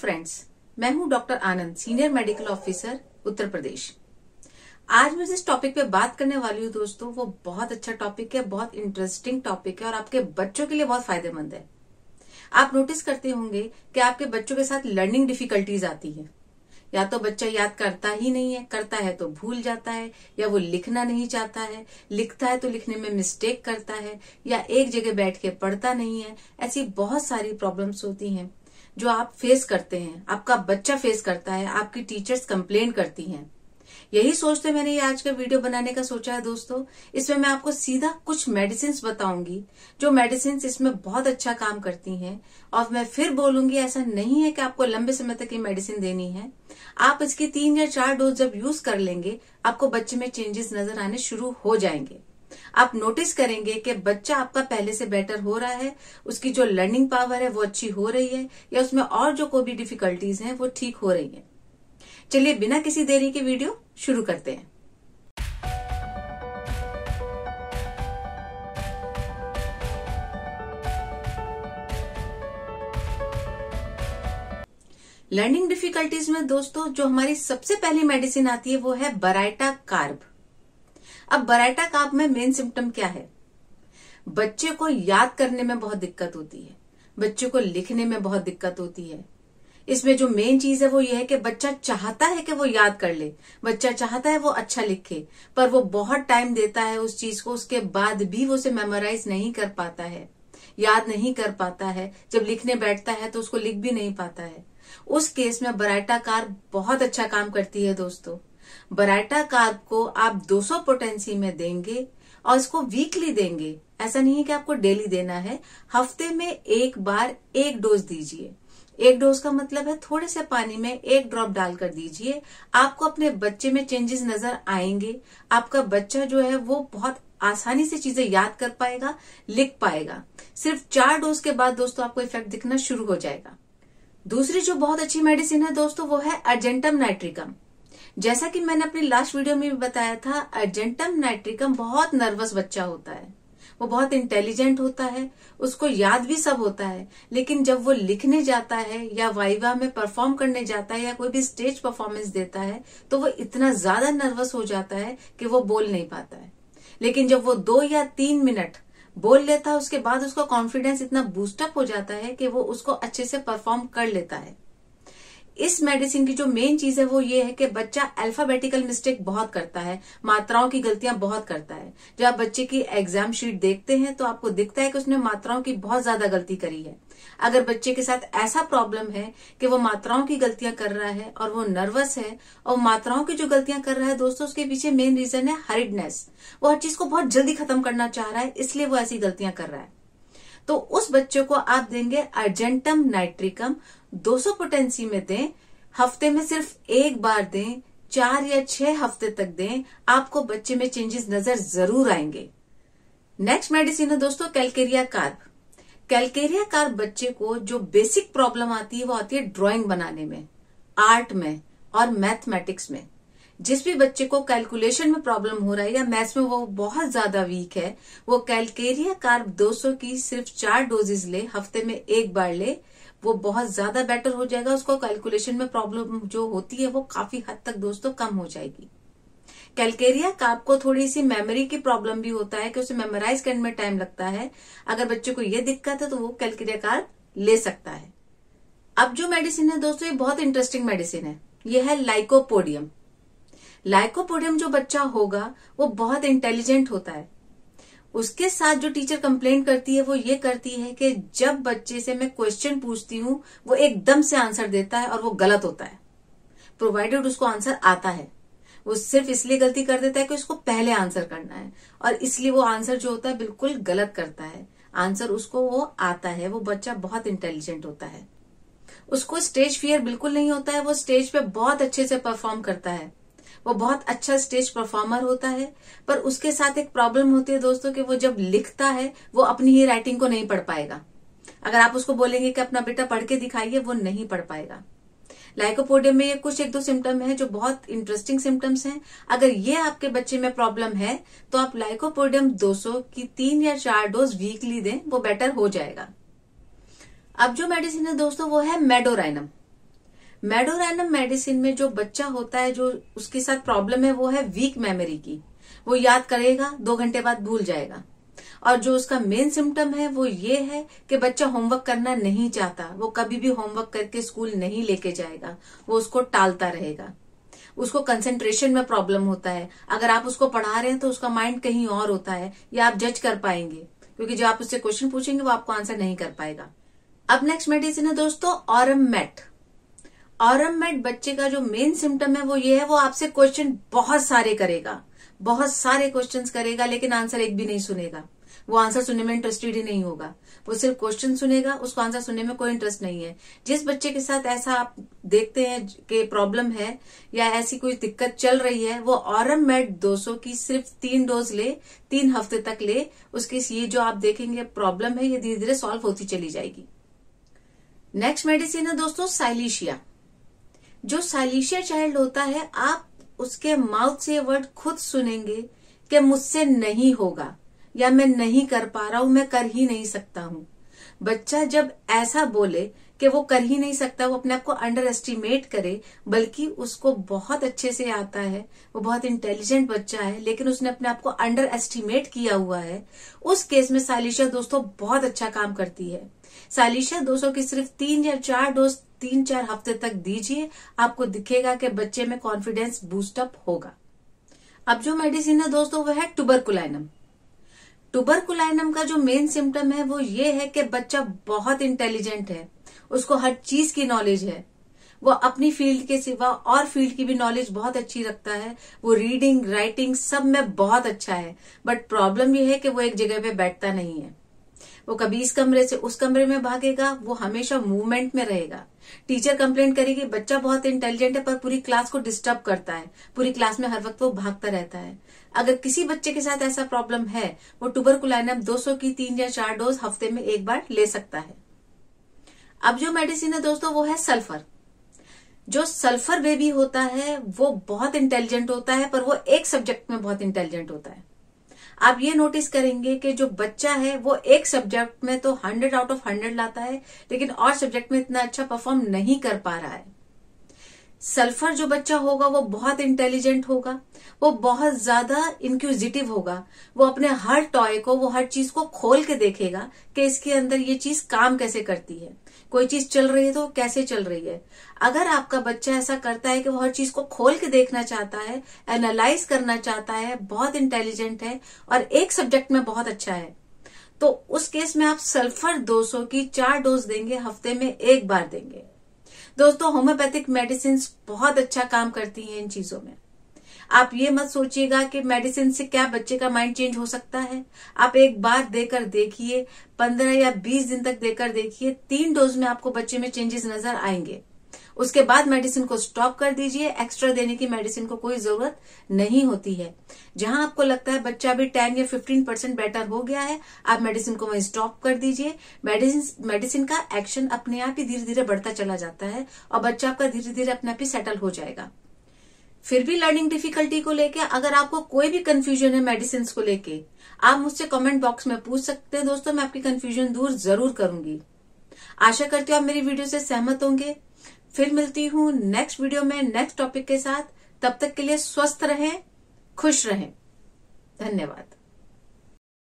friends मैं हूं doctor Anand senior medical officer Uttar Pradesh आज मैं जिस टॉपिक पे बात करने वाली हूँ दोस्तों वो बहुत अच्छा टॉपिक है बहुत इंटरेस्टिंग टॉपिक है और आपके बच्चों के लिए बहुत फायदेमंद है आप नोटिस करते होंगे कि आपके बच्चों के साथ लर्निंग डिफिकल्टीज आती है या तो बच्चा याद करता ही नहीं है करता है तो भूल जाता है या वो लिखना नहीं चाहता है लिखता है तो लिखने में मिस्टेक करता है या एक जगह बैठ के पढ़ता नहीं है ऐसी बहुत सारी प्रॉब्लम्स होती हैं जो आप फेस करते हैं आपका बच्चा फेस करता है आपकी टीचर्स कंप्लेन करती हैं यही सोचते मैंने ये आज का वीडियो बनाने का सोचा है दोस्तों इसमें मैं आपको सीधा कुछ मेडिसिन बताऊंगी जो मेडिसिन इसमें बहुत अच्छा काम करती हैं और मैं फिर बोलूंगी ऐसा नहीं है कि आपको लंबे समय तक ये मेडिसिन देनी है आप इसकी तीन या चार डोज जब यूज कर लेंगे आपको बच्चे में चेंजेस नजर आने शुरू हो जाएंगे आप नोटिस करेंगे कि बच्चा आपका पहले से बेटर हो रहा है उसकी जो लर्निंग पावर है वो अच्छी हो रही है या उसमें और जो कोई भी डिफिकल्टीज हैं वो ठीक हो रही है चलिए बिना किसी देरी के वीडियो शुरू करते हैं लर्निंग डिफिकल्टीज में दोस्तों जो हमारी सबसे पहली मेडिसिन आती है वो है बराइटा कार्ब अब बराटा काप में मेन सिम्टम क्या है बच्चे को याद करने में बहुत दिक्कत होती है बच्चे को लिखने में बहुत दिक्कत होती है इसमें जो मेन चीज है वो ये है कि बच्चा चाहता है कि वो याद कर ले बच्चा चाहता है वो अच्छा लिखे पर वो बहुत टाइम देता है उस चीज को उसके बाद भी वो उसे मेमोराइज नहीं कर पाता है याद नहीं कर पाता है जब लिखने बैठता है तो उसको लिख भी नहीं पाता है उस केस में बराइटा कार बहुत अच्छा काम करती है दोस्तों बराटा कार्ब को आप 200 पोटेंसी में देंगे और इसको वीकली देंगे ऐसा नहीं है कि आपको डेली देना है हफ्ते में एक बार एक डोज दीजिए एक डोज का मतलब है थोड़े से पानी में एक ड्रॉप डाल कर दीजिए आपको अपने बच्चे में चेंजेस नजर आएंगे आपका बच्चा जो है वो बहुत आसानी से चीजें याद कर पाएगा लिख पाएगा सिर्फ चार डोज के बाद दोस्तों आपको इफेक्ट दिखना शुरू हो जाएगा दूसरी जो बहुत अच्छी मेडिसिन है दोस्तों वो है अर्जेंटम नाइट्रिकम जैसा कि मैंने अपनी लास्ट वीडियो में भी बताया था अर्जेंटम नाइट्रिकम बहुत नर्वस बच्चा होता है वो बहुत इंटेलिजेंट होता है उसको याद भी सब होता है लेकिन जब वो लिखने जाता है या वाइवा में परफॉर्म करने जाता है या कोई भी स्टेज परफॉर्मेंस देता है तो वो इतना ज्यादा नर्वस हो जाता है कि वो बोल नहीं पाता है लेकिन जब वो दो या तीन मिनट बोल लेता है उसके बाद उसका कॉन्फिडेंस इतना बूस्टअप हो जाता है कि वो उसको अच्छे से परफॉर्म कर लेता है इस मेडिसिन की जो मेन चीज है वो ये है कि बच्चा अल्फाबेटिकल मिस्टेक बहुत करता है मात्राओं की गलतियां बहुत करता है जब आप बच्चे की एग्जाम शीट देखते हैं तो आपको दिखता है कि उसने मात्राओं की बहुत ज्यादा गलती करी है अगर बच्चे के साथ ऐसा प्रॉब्लम है कि वो मात्राओं की गलतियां कर रहा है और वो नर्वस है और मात्राओं की जो गलतियां कर रहा है दोस्तों उसके पीछे मेन रीजन है हरिडनेस वो हर चीज को बहुत जल्दी खत्म करना चाह रहा है इसलिए वो ऐसी गलतियां कर रहा है तो उस बच्चे को आप देंगे अर्जेंटम नाइट्रिकम 200 पोटेंसी में दें हफ्ते में सिर्फ एक बार दें चार या छह हफ्ते तक दें आपको बच्चे में चेंजेस नजर जरूर आएंगे नेक्स्ट मेडिसिन है दोस्तों कैलकेरिया कार्ब कैलकेरिया कार्ब बच्चे को जो बेसिक प्रॉब्लम आती है वो आती है ड्राइंग बनाने में आर्ट में और मैथमेटिक्स में जिस भी बच्चे को कैलकुलेशन में प्रॉब्लम हो रहा है या मैथ्स में वो बहुत ज्यादा वीक है वो कैलकेरिया कार्ब 200 की सिर्फ चार डोजेज ले हफ्ते में एक बार ले वो बहुत ज्यादा बेटर हो जाएगा उसको कैलकुलेशन में प्रॉब्लम जो होती है वो काफी हद तक दोस्तों कम हो जाएगी कैलकेरिया का आपको थोड़ी सी मेमोरी की प्रॉब्लम भी होता है कि उसे मेमोराइज करने में टाइम लगता है अगर बच्चे को ये दिक्कत है तो वो कैलकेरिया कार ले सकता है अब जो मेडिसिन है दोस्तों ये बहुत इंटरेस्टिंग मेडिसिन है ये है लाइकोपोडियम लाइकोपोडियम जो बच्चा होगा वो बहुत इंटेलिजेंट होता है उसके साथ जो टीचर कंप्लेन करती है वो ये करती है कि जब बच्चे से मैं क्वेश्चन पूछती हूँ वो एकदम से आंसर देता है और वो गलत होता है प्रोवाइडेड उसको आंसर आता है वो सिर्फ इसलिए गलती कर देता है कि उसको पहले आंसर करना है और इसलिए वो आंसर जो होता है बिल्कुल गलत करता है आंसर उसको वो आता है वो बच्चा बहुत इंटेलिजेंट होता है उसको स्टेज फियर बिल्कुल नहीं होता है वो स्टेज पे बहुत अच्छे से परफॉर्म करता है वो बहुत अच्छा स्टेज परफॉर्मर होता है पर उसके साथ एक प्रॉब्लम होती है दोस्तों कि वो जब लिखता है वो अपनी ही राइटिंग को नहीं पढ़ पाएगा अगर आप उसको बोलेंगे कि अपना बेटा पढ़ के दिखाइए वो नहीं पढ़ पाएगा लाइकोपोडियम में ये कुछ एक दो सिम्टम है जो बहुत इंटरेस्टिंग सिम्टम्स हैं अगर ये आपके बच्चे में प्रॉब्लम है तो आप लाइकोपोडियम 200 की तीन या चार डोज वीकली दें वो बेटर हो जाएगा अब जो मेडिसिन है दोस्तों वो है मेडोराइनम मेडोरैनम मेडिसिन में जो बच्चा होता है जो उसके साथ प्रॉब्लम है वो है वीक मेमोरी की वो याद करेगा दो घंटे बाद भूल जाएगा और जो उसका मेन सिम्टम है वो ये है कि बच्चा होमवर्क करना नहीं चाहता वो कभी भी होमवर्क करके स्कूल नहीं लेके जाएगा वो उसको टालता रहेगा उसको कंसेंट्रेशन में प्रॉब्लम होता है अगर आप उसको पढ़ा रहे हैं तो उसका माइंड कहीं और होता है या आप जज कर पाएंगे क्योंकि जो आप उससे क्वेश्चन पूछेंगे वो आपको आंसर नहीं कर पाएगा अब नेक्स्ट मेडिसिन है दोस्तों और मेट मेड बच्चे का जो मेन सिम्टम है वो ये है वो आपसे क्वेश्चन बहुत सारे करेगा बहुत सारे क्वेश्चन करेगा लेकिन आंसर एक भी नहीं सुनेगा वो आंसर सुनने में इंटरेस्टेड ही नहीं होगा वो सिर्फ क्वेश्चन सुनेगा उसको आंसर सुनने में कोई इंटरेस्ट नहीं है जिस बच्चे के साथ ऐसा आप देखते हैं कि प्रॉब्लम है या ऐसी कोई दिक्कत चल रही है वो ऑरम मेड दो की सिर्फ तीन डोज ले तीन हफ्ते तक ले उसकी ये जो आप देखेंगे प्रॉब्लम है ये धीरे धीरे सॉल्व होती चली जाएगी नेक्स्ट मेडिसिन है दोस्तों साइलिशिया जो सालिशिया चाइल्ड होता है आप उसके माउथ से वर्ड खुद सुनेंगे कि मुझसे नहीं होगा या मैं नहीं कर पा रहा हूं मैं कर ही नहीं सकता हूं बच्चा जब ऐसा बोले कि वो कर ही नहीं सकता वो अपने आप को अंडर एस्टिमेट करे बल्कि उसको बहुत अच्छे से आता है वो बहुत इंटेलिजेंट बच्चा है लेकिन उसने अपने आप को अंडर एस्टिमेट किया हुआ है उस केस में सालिशा दोस्तों बहुत अच्छा काम करती है सालिशा दोस्तों की सिर्फ तीन या चार डोज तीन चार हफ्ते तक दीजिए आपको दिखेगा कि बच्चे में कॉन्फिडेंस बूस्टअप होगा अब जो मेडिसिन है दोस्तों वह है टूबरकुलाइनम टुबरकुलाइनम का जो मेन सिम्टम है वो ये है कि बच्चा बहुत इंटेलिजेंट है उसको हर चीज की नॉलेज है वो अपनी फील्ड के सिवा और फील्ड की भी नॉलेज बहुत अच्छी रखता है वो रीडिंग राइटिंग सब में बहुत अच्छा है बट प्रॉब्लम ये है कि वो एक जगह पे बैठता नहीं है वो कभी इस कमरे से उस कमरे में भागेगा वो हमेशा मूवमेंट में रहेगा टीचर कंप्लेंट करेगी बच्चा बहुत इंटेलिजेंट है पर पूरी क्लास को डिस्टर्ब करता है पूरी क्लास में हर वक्त वो भागता रहता है अगर किसी बच्चे के साथ ऐसा प्रॉब्लम है वो टूबर 200 की तीन या चार डोज हफ्ते में एक बार ले सकता है अब जो मेडिसिन है दोस्तों वो है सल्फर जो सल्फर बेबी होता है वो बहुत इंटेलिजेंट होता है पर वो एक सब्जेक्ट में बहुत इंटेलिजेंट होता है आप ये नोटिस करेंगे कि जो बच्चा है वो एक सब्जेक्ट में तो हंड्रेड आउट ऑफ हंड्रेड लाता है लेकिन और सब्जेक्ट में इतना अच्छा परफॉर्म नहीं कर पा रहा है सल्फर जो बच्चा होगा वो बहुत इंटेलिजेंट होगा वो बहुत ज्यादा इंक्यूजिटिव होगा वो अपने हर टॉय को वो हर चीज को खोल के देखेगा कि इसके अंदर ये चीज काम कैसे करती है कोई चीज चल रही है तो कैसे चल रही है अगर आपका बच्चा ऐसा करता है कि वो हर चीज को खोल के देखना चाहता है एनालाइज करना चाहता है बहुत इंटेलिजेंट है और एक सब्जेक्ट में बहुत अच्छा है तो उस केस में आप सल्फर 200 की चार डोज देंगे हफ्ते में एक बार देंगे दोस्तों होम्योपैथिक मेडिसिन बहुत अच्छा काम करती है इन चीजों में आप ये मत सोचिएगा कि मेडिसिन से क्या बच्चे का माइंड चेंज हो सकता है आप एक बार देकर देखिए पंद्रह या बीस दिन तक देकर देखिए तीन डोज में आपको बच्चे में चेंजेस नजर आएंगे उसके बाद मेडिसिन को स्टॉप कर दीजिए एक्स्ट्रा देने की मेडिसिन को कोई जरूरत नहीं होती है जहां आपको लगता है बच्चा अभी टेन या फिफ्टीन परसेंट बेटर हो गया है आप मेडिसिन को वहीं स्टॉप कर दीजिए मेडिसिन मेडिसिन का एक्शन अपने आप ही धीरे धीरे बढ़ता चला जाता है और बच्चा आपका धीरे धीरे अपने आप ही सेटल हो जाएगा फिर भी लर्निंग डिफिकल्टी को लेके अगर आपको कोई भी कंफ्यूजन है मेडिसिन को लेके आप मुझसे कमेंट बॉक्स में पूछ सकते हैं दोस्तों मैं आपकी कंफ्यूजन दूर जरूर करूंगी आशा करती हूँ आप मेरी वीडियो से सहमत होंगे फिर मिलती हूँ नेक्स्ट वीडियो में नेक्स्ट टॉपिक के साथ तब तक के लिए स्वस्थ रहें खुश रहें धन्यवाद